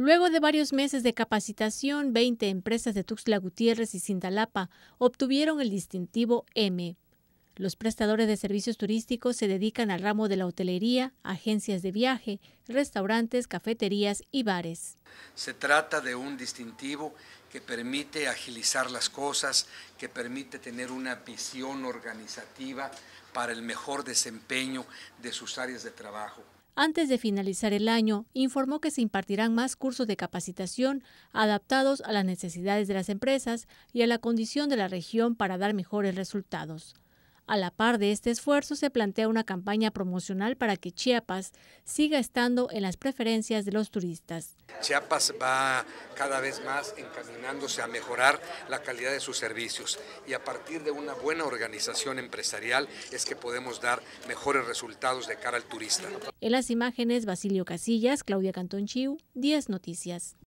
Luego de varios meses de capacitación, 20 empresas de Tuxtla Gutiérrez y Cintalapa obtuvieron el distintivo M. Los prestadores de servicios turísticos se dedican al ramo de la hotelería, agencias de viaje, restaurantes, cafeterías y bares. Se trata de un distintivo que permite agilizar las cosas, que permite tener una visión organizativa para el mejor desempeño de sus áreas de trabajo. Antes de finalizar el año, informó que se impartirán más cursos de capacitación adaptados a las necesidades de las empresas y a la condición de la región para dar mejores resultados. A la par de este esfuerzo, se plantea una campaña promocional para que Chiapas siga estando en las preferencias de los turistas. Chiapas va cada vez más encaminándose a mejorar la calidad de sus servicios y a partir de una buena organización empresarial es que podemos dar mejores resultados de cara al turista. En las imágenes, Basilio Casillas, Claudia Cantón Chiu, 10 Noticias.